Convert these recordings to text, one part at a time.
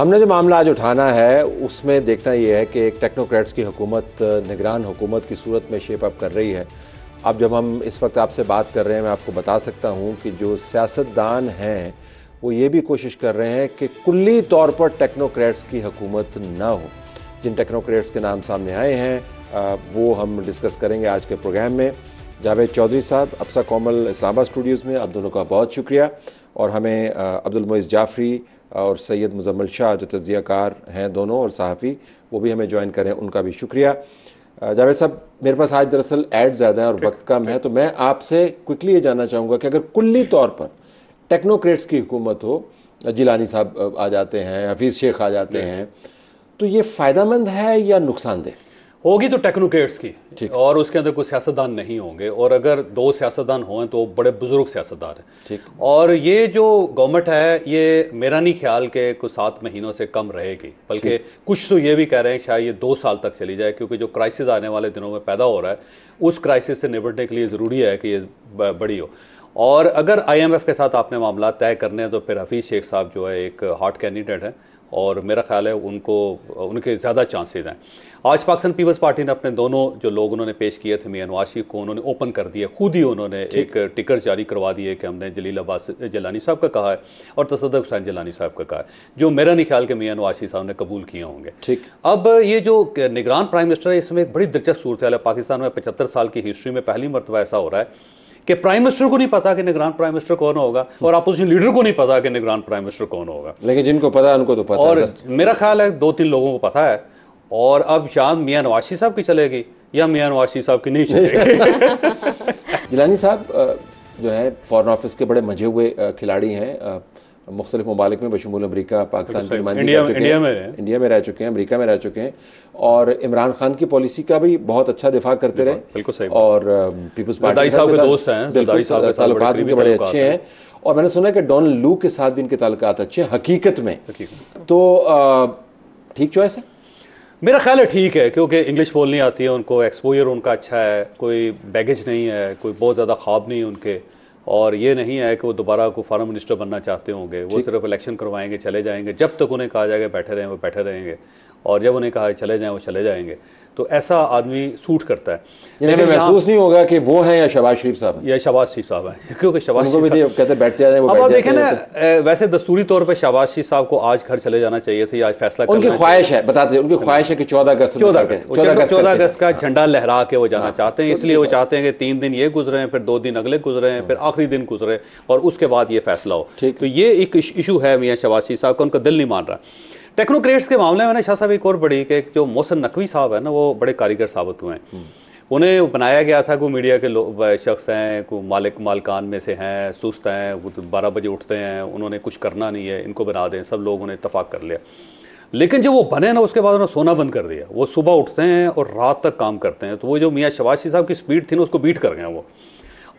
हमने जो मामला आज उठाना है उसमें देखना यह है कि एक टेक्नोक्रेट्स की हुकूमत निगरान हुकूमत की सूरत में शेप अप कर रही है अब जब हम इस वक्त आपसे बात कर रहे हैं मैं आपको बता सकता हूँ कि जो सियासतदान हैं वो ये भी कोशिश कर रहे हैं कि कुल्ली तौर पर टेक्नोक्रेट्स की हुकूमत ना हो जिन टेक्नोक्रेट्स के नाम सामने आए हैं वो हम डिस्कस करेंगे आज के प्रोग्राम में जावेद चौधरी साहब अफसा कोमल इस्लामाबाद स्टूडियोज़ में आप दोनों का बहुत शुक्रिया और हमें अब्दुलमोज़ जाफरी और सैयद मुजम्मल शाह जो तजियाकार हैं दोनों और सहाफ़ी वो भी हमें ज्वाइन करें उनका भी शुक्रिया जावेद साहब मेरे पास आज दरअसल ऐड ज़्यादा है और वक्त कम है तो मैं आपसे क्विकली ये जानना चाहूँगा कि अगर कुल्ली तौर पर टेक्नोक्रेट्स की हुकूमत हो जिलानी साहब आ जाते हैं हफीज़ शेख आ जाते हैं तो ये फ़ायदा मंद है या नुकसानदेह होगी तो टेक्नोक्रेट्स की और उसके अंदर कोई सियासतदान नहीं होंगे और अगर दो सियासतदान हों तो बड़े बुजुर्ग सियासतदान हैं और ये जो गवर्नमेंट है ये मेरा नहीं ख्याल के कुछ सात महीनों से कम रहेगी बल्कि कुछ तो ये भी कह रहे हैं शायद ये दो साल तक चली जाए क्योंकि जो क्राइसिस आने वाले दिनों में पैदा हो रहा है उस क्राइसिस से निपटने के लिए ज़रूरी है कि ये बड़ी हो और अगर आई के साथ आपने मामला तय करने हैं तो फिर हफीज़ शेख साहब जो है एक हॉट कैंडिडेट हैं और मेरा ख्याल है उनको उनके ज़्यादा चांसेज हैं आज पाकिस्तान पीपल्स पार्टी ने अपने दोनों जो लोग उन्होंने पेश किए थे मियाँ नवाज को उन्होंने ओपन कर दिया खुद ही उन्होंने एक टिकट जारी करवा दिए कि हमने जलील अब्बास जलानी साहब का कहा है और तसद हुसैन जलानी साहब का कहा है जो मेरा नहीं ख्याल कि मियाँ नवाज साहब ने कबूल किए होंगे ठीक अब ये जो निगरान प्राइम मिनिस्टर है इसमें एक बड़ी दिलचस्प सूरत है पाकिस्तान में पचहत्तर साल की हिस्ट्री में पहली मरतबा ऐसा हो रहा है कि प्राइम मिनिस्टर को नहीं पता कि निगरान प्राइम मिनिस्टर कौन होगा और अपोजिशन लीडर को नहीं पता कि निगरान प्राइम मिनिस्टर कौन होगा लेकिन जिनको पता है उनको तो पता और है। मेरा ख्याल है दो तीन लोगों को पता है और अब शायद मियाँ नवाशी साहब की चलेगी या मियाँ नवाशी साहब की नहीं चलेगी जिलानी साहब जो है फॉरन ऑफिस के बड़े मजे हुए खिलाड़ी हैं मुख्तलिफ ममालिक में बशमूल अमरीका पाकिस्तान के नुमाइंदे इंडिया, इंडिया इंडिया में रह चुके हैं अमरीका में रह चुके हैं और इमरान खान की पॉलिसी का भी बहुत अच्छा दिफा करते रहे और पीपल्स पार्टी के दोस्त हैं ताल्लुकात उनके बड़े अच्छे हैं और मैंने सुना कि डॉन लू के साथ भी इनके ताल्लुकात अच्छे हैं हकीकत में तो ठीक चॉइस है मेरा ख्याल है ठीक है क्योंकि इंग्लिश बोलनी आती है उनको एक्सपोजर उनका अच्छा है कोई बैगेज नहीं है कोई बहुत ज़्यादा ख्वाब नहीं है उनके और ये नहीं है कि वो दोबारा को फॉरन मिनिस्टर बनना चाहते होंगे वो सिर्फ इलेक्शन करवाएंगे चले जाएंगे जब तक उन्हें कहा जाएगा बैठे रहें वो बैठे रहेंगे और जब उन्हें कहा चले जाएँ वो चले जाएंगे तो ऐसा आदमी सूट करता है लेकिन महसूस नहीं होगा कि वो हैं या शबाज शरीफ साहब या शबाज शरीफ साहब हैं क्योंकि शबाज शरीफ कहते बैठते हैं अब आप देखें ना तो- वैसे दस्तूरी तौर पर शबाज शरीफ साहब को आज घर चले जाना चाहिए था या आज फैसला उनकी ख्वाहिश है बताते उनकी ख्वाहिश है कि चौदह अगस्त चौदह अगस्त चौदह अगस्त का झंडा लहरा के वो जाना हाँ, चाहते हैं तो इसलिए वो चाहते हैं कि तीन दिन ये गुजरे फिर दो दिन अगले गुजरे हैं फिर आखिरी दिन गुजरे और उसके बाद ये फैसला हो तो ये एक इशू है मियाँ शबाज शरीफ साहब का उनका दिल नहीं मान रहा टेक्नोक्रेट्स के मामले में ना शाह साहब एक और बड़ी कि जो मोहसन नकवी साहब है ना वो बड़े कारीगर साबित हुए हैं हम्म। उन्हें बनाया गया था कि मीडिया के लोग शख्स हैं को मालिक मालकान में से हैं सुस्त हैं वो तो बारह बजे उठते हैं उन्होंने कुछ करना नहीं है इनको बना दें सब लोग उन्हें इतफाक़ कर लिया लेकिन जब वो बने ना उसके बाद उन्होंने सोना बंद कर दिया वो सुबह उठते हैं और रात तक काम करते हैं तो वो जो मियाँ शबाशी साहब की स्पीड थी ना उसको बीट कर गए वो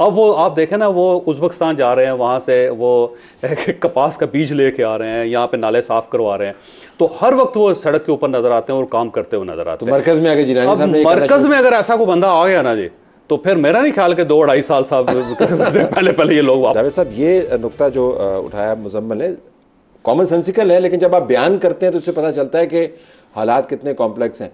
अब वो आप देखें ना वो उज्बकस्तान जा रहे हैं वहाँ से वो कपास का बीज लेके आ रहे हैं यहाँ पे नाले साफ करवा रहे हैं तो हर वक्त वो सड़क के ऊपर नजर आते हैं और काम करते हुए नजर आते तो हैं तो मरकज में अगर अब मरकज में अगर ऐसा कोई बंदा आ गया ना जी तो फिर मेरा नहीं ख्याल कि दो ढाई साल साहब पहले पहले ये लोग जावेद साहब ये नुकता जो उठाया मुजम्मल है कॉमन सेंसिकल है लेकिन जब आप बयान करते हैं तो उससे पता चलता है कि हालात कितने कॉम्प्लेक्स हैं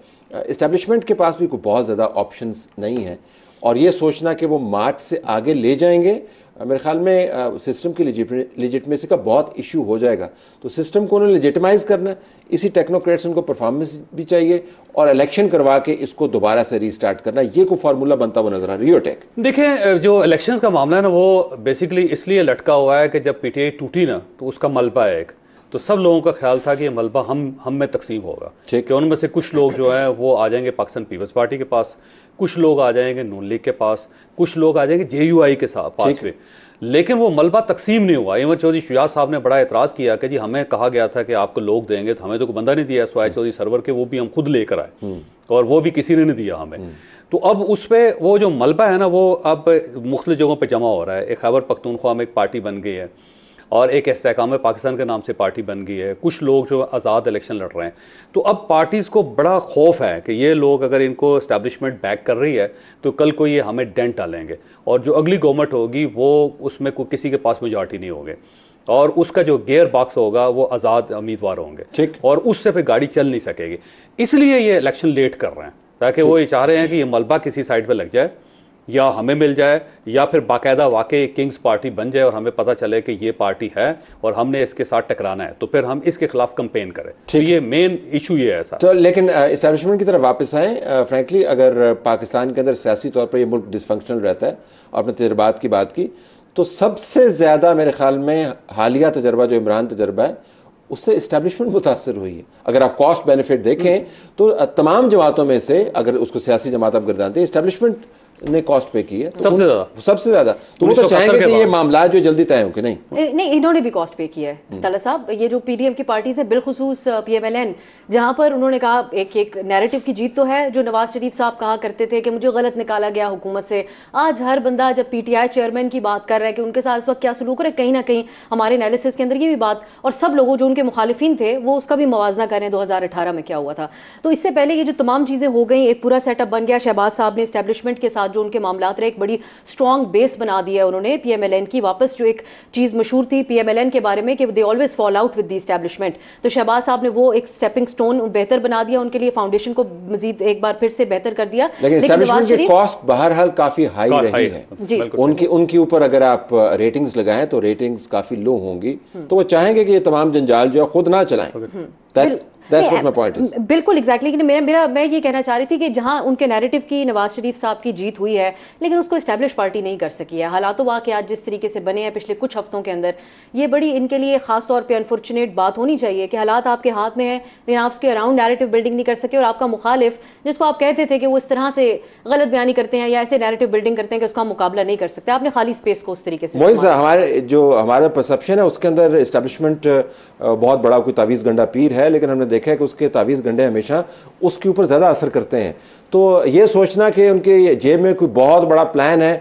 इस्टेब्लिशमेंट के पास भी कोई बहुत ज़्यादा ऑप्शंस नहीं हैं और ये सोचना कि वो मार्च से आगे ले जाएंगे मेरे ख्याल में सिस्टम की लिजिटमेसी का बहुत इशू हो जाएगा तो सिस्टम को उन्हें लिजिटमाइज करना इसी टेक्नोक्रेट्स उनको परफॉर्मेंस भी चाहिए और इलेक्शन करवा के इसको दोबारा से रीस्टार्ट करना ये को फार्मूला बनता हुआ नजर आ रही है देखें जो इलेक्शंस का मामला है ना वो बेसिकली इसलिए लटका हुआ है कि जब पीटीआई टूटी ना तो उसका मलबा है एक तो सब लोगों का ख्याल था कि ये मलबा हम हम में तकसीम होगा ठीक है उनमें से कुछ लोग जो हैं वो आ जाएंगे पाकिस्तान पीपल्स पार्टी के पास कुछ लोग आ जाएंगे नून लीग के पास कुछ लोग आ जाएंगे जे यू आई के साथ पास पे लेकिन वो मलबा तकसीम नहीं हुआ इमर चौधरी शुजात साहब ने बड़ा एतराज़ किया कि जी हमें कहा गया था कि आपको लोग देंगे तो हमें तो कोई बंदा नहीं दिया सुहाय हम्म। चौधरी सरवर के वो भी हम खुद लेकर आए हम्म। और वो भी किसी ने नहीं दिया हमें हम्म। तो अब उस पर वो जो मलबा है ना वो अब मुख्तु जगहों पर जमा हो रहा है एक खैबर पख्तूनख्वा में एक पार्टी बन गई है और एक इसकाम पाकिस्तान के नाम से पार्टी बन गई है कुछ लोग जो आज़ाद इलेक्शन लड़ रहे हैं तो अब पार्टीज़ को बड़ा खौफ है कि ये लोग अगर इनको इस्टेबलिशमेंट बैक कर रही है तो कल को ये हमें डेंट डालेंगे और जो अगली गवर्नमेंट होगी वो उसमें को किसी के पास मेजॉरिटी नहीं होगी और उसका जो गेयर बॉक्स होगा वो आज़ाद उम्मीदवार होंगे ठीक और उससे फिर गाड़ी चल नहीं सकेगी इसलिए ये इलेक्शन लेट कर रहे हैं ताकि वो ये चाह रहे हैं कि ये मलबा किसी साइड पर लग जाए या हमें मिल जाए या फिर बाकायदा वाकई किंग्स पार्टी बन जाए और हमें पता चले कि ये पार्टी है और हमने इसके साथ टकराना है तो फिर हम इसके खिलाफ कंपेन करें तो ये मेन इशू ये है सर तो लेकिन इस्टेब्लिशमेंट की तरफ वापस आए फ्रेंकली अगर पाकिस्तान के अंदर सियासी तौर पर यह मुल्क डिसफंक्शनल रहता है आपने तजर्बात की बात की तो सबसे ज़्यादा मेरे ख्याल में हालिया तजर्बा जो इमरान तजर्बा है उससे इस्टेब्लिशमेंट मुतासर हुई है अगर आप कॉस्ट बेनिफिट देखें हम्म। तो तमाम जमातों में से अगर उसको सियासी जमात आप जानते हैं इस्टेब्लिशमेंट ने कॉस्ट पे की है हम्म। सबसे ज्यादा हम्म। सबसे ज्यादा तो वो तो चाहेंगे कि ये मामला जो जल्दी तय हो कि नहीं नहीं इन्होंने भी कॉस्ट पे किया है हम्म। तला साहब ये जो पीडीएम की पार्टीज है बिलखसूस पी एम एल एन जहां पर उन्होंने कहा एक एक नैरेटिव की जीत तो है जो नवाज शरीफ साहब कहा करते थे कि मुझे गलत निकाला गया हुकूमत से आज हर बंदा जब पीटीआई चेयरमैन की बात कर रहा है कि उनके साथ इस वक्त क्या सलूक है कहीं ना कहीं हमारे एनालिसिस के अंदर ये भी बात और सब लोगों जो उनके मुखालिफिन थे वो उसका भी मुवजना करें दो में क्या हुआ था तो इससे पहले ये जो तमाम चीजें हो गई एक पूरा सेटअप बन गया शहबाज साहब ने स्टैब्लिशमेंट के साथ जो उनके मामला रहे एक बड़ी स्ट्रॉन्ग बेस बना दी है उन्होंने पीएमएलएन की वापस जो एक चीज़ मशहूर थी पीएमएलएन के बारे में कि they always fall out with the establishment तो शहबाज साहब ने वो एक स्टेपिंग स्टोन बेहतर बना दिया उनके लिए फाउंडेशन को मजीद एक बार फिर से बेहतर कर दिया कॉस्ट बहरहाल काफ़ी हाई रही है जी उनकी उनके ऊपर अगर आप रेटिंग्स लगाएं तो रेटिंग्स काफ़ी लो होंगी हम्म। तो वो चाहेंगे कि ये तमाम जंजाल जो है खुद ना चलाएं हम्म। बिल्कुल एग्जैक्टली exactly, मेरा मेरा मैं ये कहना चाह रही थी कि जहाँ उनके नैरेटिव की नवाज शरीफ साहब की जीत हुई है लेकिन उसको इस्टेब्लिश पार्टी नहीं कर सकी है हालातों तो आज जिस तरीके से बने हैं पिछले कुछ हफ्तों के अंदर ये बड़ी इनके लिए खास तौर पर अनफॉर्चुनेट बात होनी चाहिए कि हालात आपके हाथ में है लेकिन आप उसके अराउंड नैरेटिव बिल्डिंग नहीं कर सके और आपका मुखालिफ जिसको आप कहते थे कि वो इस तरह से गलत बयानी करते हैं या ऐसे नैरेटिव बिल्डिंग करते हैं कि उसका मुकाबला नहीं कर सकते आपने खाली स्पेस को उस तरीके से हमारे जो हमारा परसेप्शन है उसके अंदर इस्टेब्लिशमेंट बहुत बड़ा कोई तावीज़ गंडा पीर है लेकिन हमने देखा है कि उसके तावीज़ गंडे हमेशा उसके ऊपर ज़्यादा असर करते हैं तो ये सोचना कि उनके जेब में कोई बहुत बड़ा प्लान है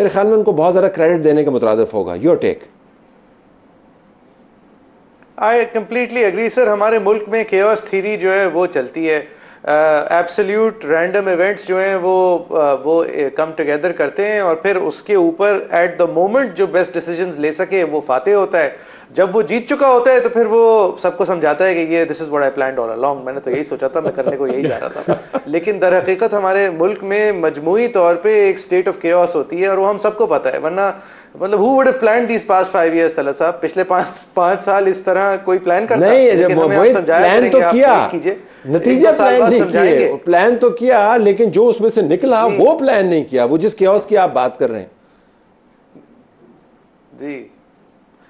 मेरे ख्याल में उनको बहुत ज़्यादा क्रेडिट देने के मुतरदफ होगा your take I completely agree sir हमारे मुल्क में केस थीरी जो है वो चलती है एब्सोल्यूट रैंडम इवेंट्स जो हैं वो uh, वो कम uh, टुगेदर करते हैं और फिर उसके ऊपर एट द मोमेंट जो बेस्ट डिसीजंस ले सके वो फातेह होता है जब वो जीत चुका होता है तो फिर वो सबको समझाता है कि ये this is what I plan all along मैंने तो यही सोचा था मैं करने को यही जा रहा था लेकिन दर हकीकत हमारे मुल्क में मजमूई तौर पे एक स्टेट ऑफ केस होती है और वो हम सबको पता है वरना मतलब who would have plan this past five years Talat साहब पिछले पाँच पाँच साल इस तरह कोई प्लान करता नहीं जब वही प्लान तो किया नतीजा प्लान नहीं किया प्लान तो किया लेकिन जो उसमें से निकला हम्म। वो प्लान नहीं किया वो जिस केस की आप बात कर रहे हैं जी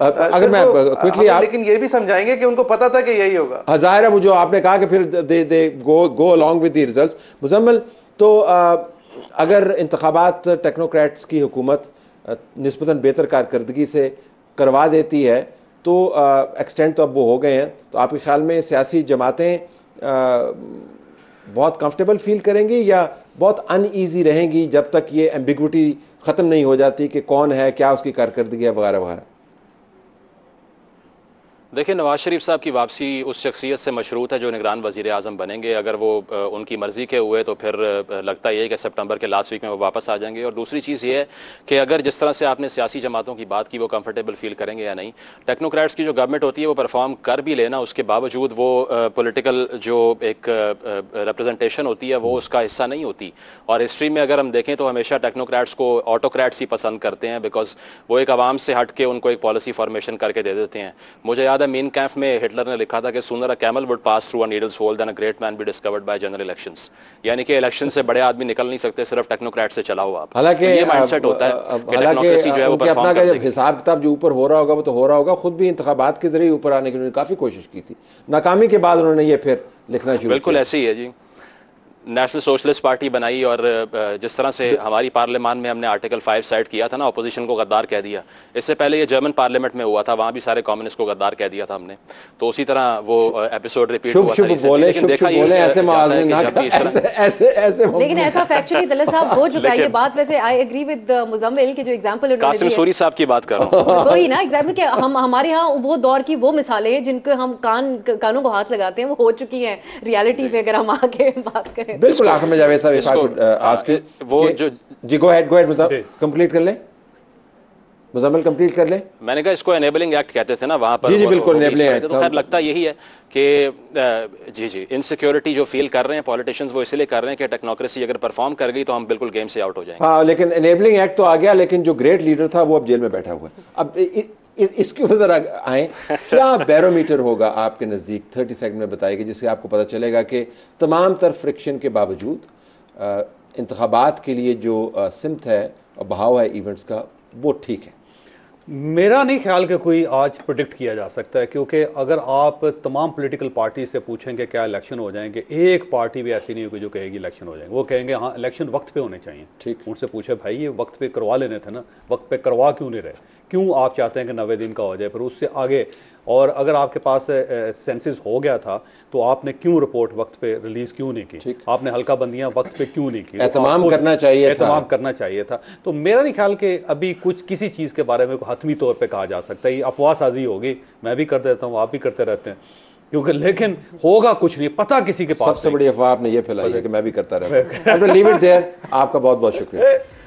अगर मैं क्विकली तो आप लेकिन ये भी समझाएंगे कि उनको पता था कि यही होगा हाँ, जाहिर है वो जो आपने कहा कि फिर they they go go along with the results Muzammil तो अगर इंतबात टेक्नोक्रेट्स की हुकूमत नस्बता बेहतर कारकर्दगी से करवा देती है तो एक्सटेंड तो अब वो हो गए हैं तो आपके ख्याल में सियासी जमातें बहुत कंफर्टेबल फील करेंगी या बहुत अनईजी रहेंगी जब तक ये एम्बिग्विटी ख़त्म नहीं हो जाती कि कौन है क्या उसकी कारकर्दगी है वगैरह वगैरह देखिए नवाज शरीफ साहब की वापसी उस शख्सियत से मशरूत है जो निगरान वजीर अजम बनेंगे अगर वो उनकी मर्ज़ी के हुए तो फिर लगता ये है कि सितंबर के लास्ट वीक में वो वापस आ जाएंगे और दूसरी चीज़ ये है कि अगर जिस तरह से आपने सियासी जमातों की बात की वो कंफर्टेबल फील करेंगे या नहीं टेक्नोक्रेट्स की जो गवर्नमेंट होती है वो परफॉर्म कर भी लेना उसके बावजूद वो पोलिटिकल जो एक रिप्रजेंटेशन होती है वो उसका हिस्सा नहीं होती और हिस्ट्री में अगर हम देखें तो हमेशा टेक्नोक्रेट्स को ऑटोक्रेट्स ही पसंद करते हैं बिकॉज वो एक आवाम से हट के उनको एक पॉलिसी फॉर्मेशन करके दे देते हैं मुझे याद the Mein Kampf Hitler ने लिखा था कि sooner a camel would pass through a needle's hole than a great man be discovered by general elections यानी कि इलेक्शन से बड़े आदमी निकल नहीं सकते सिर्फ टेक्नोक्रेट से चला हुआ हालांकि तो ये माइंडसेट होता है टेक्नोक्रेसी जो है वो अपना का जब हिसाब किताब जो ऊपर हो रहा होगा वो तो हो रहा होगा खुद भी इंतबात के जरिए ऊपर आने की उन्होंने काफ़ी कोशिश की थी नाकामी के बाद उन्होंने ये फिर लिखना शुरू बिल्कुल ऐसे ही है जी नेशनल सोशलिस्ट पार्टी बनाई और जिस तरह से हमारी पार्लियामान में हमने आर्टिकल फाइव साइड किया था ना अपोजिशन को गद्दार कह दिया इससे पहले ये जर्मन पार्लियामेंट में हुआ था वहाँ भी सारे कम्युनिस्ट को गद्दार कह दिया था हमने तो उसी तरह वो एपिसोड रिपीट हुआ था लेकिन देखा लेकिन ऐसा फैक्चुअली साहब हो चुका है ये बात वैसे आई एग्री विद मुजम्मिल जो एग्जांपल कासिम सूरी साहब की बात कर रहा हूं वही ना एग्जांपल के हम हमारे यहाँ वो दौर की वो मिसालें जिनके हम कान कानों को हाथ लगाते हैं वो हो चुकी हैं रियलिटी पे अगर हम आगे बात करें बिल्कुल आखिर में जावेद साहब आज के वो जो जी go ahead go ahead complete कर लें मुजम्मल कंप्लीट कर ले मैंने कहा इसको एनेबलिंग एक्ट कहते थे ना वहाँ पर जी जी तो बिल्कुल एनेबलिंग एक्ट तो खैर लगता यही है कि जी जी इनसिक्योरिटी जो फील कर रहे हैं पॉलिटिशियंस वो इसलिए कर रहे हैं कि टेक्नोक्रेसी अगर परफॉर्म कर गई तो हम बिल्कुल गेम से आउट हो जाएंगे हाँ लेकिन एनेबलिंग एक्ट तो आ गया लेकिन जो ग्रेट लीडर था वो अब जेल में बैठा हुआ है अब इसके ऊपर ज़रा आए क्या बैरोमीटर होगा आपके नज़दीक थर्टी सेकंड में बताएगी जिससे आपको पता चलेगा कि तमाम तर फ्रिक्शन के बावजूद इंतबात के लिए जो सिमत है और बहाव है इवेंट्स का वो ठीक है मेरा नहीं ख्याल कि कोई आज प्रोडिक्ट किया जा सकता है क्योंकि अगर आप तमाम पॉलिटिकल पार्टी से पूछेंगे क्या इलेक्शन हो जाएंगे एक पार्टी भी ऐसी नहीं होगी जो कहेगी इलेक्शन हो जाएंगे वो कहेंगे हाँ इलेक्शन वक्त पे होने चाहिए ठीक उनसे पूछे भाई ये वक्त पे करवा लेने थे ना वक्त पे करवा क्यों नहीं रहे क्यों आप चाहते हैं कि नवे दिन का हो जाए फिर उससे आगे और अगर आपके पास सेंसिस हो गया था तो आपने क्यों रिपोर्ट वक्त पे रिलीज क्यों नहीं की आपने हल्का बंदियां वक्त पे क्यों नहीं की तो एहतमाम करना चाहिए एहतमाम करना चाहिए था तो मेरा नहीं ख्याल कि अभी कुछ किसी चीज़ के बारे में हतमी तौर पर कहा जा सकता है ये अफवाह साजी होगी मैं भी कर देता हूँ आप भी करते रहते हैं क्योंकि लेकिन होगा कुछ नहीं पता किसी के पास सबसे बड़ी अफवाह आपने ये फैलाई है कि मैं भी करता रहता हूँ देयर आपका बहुत बहुत शुक्रिया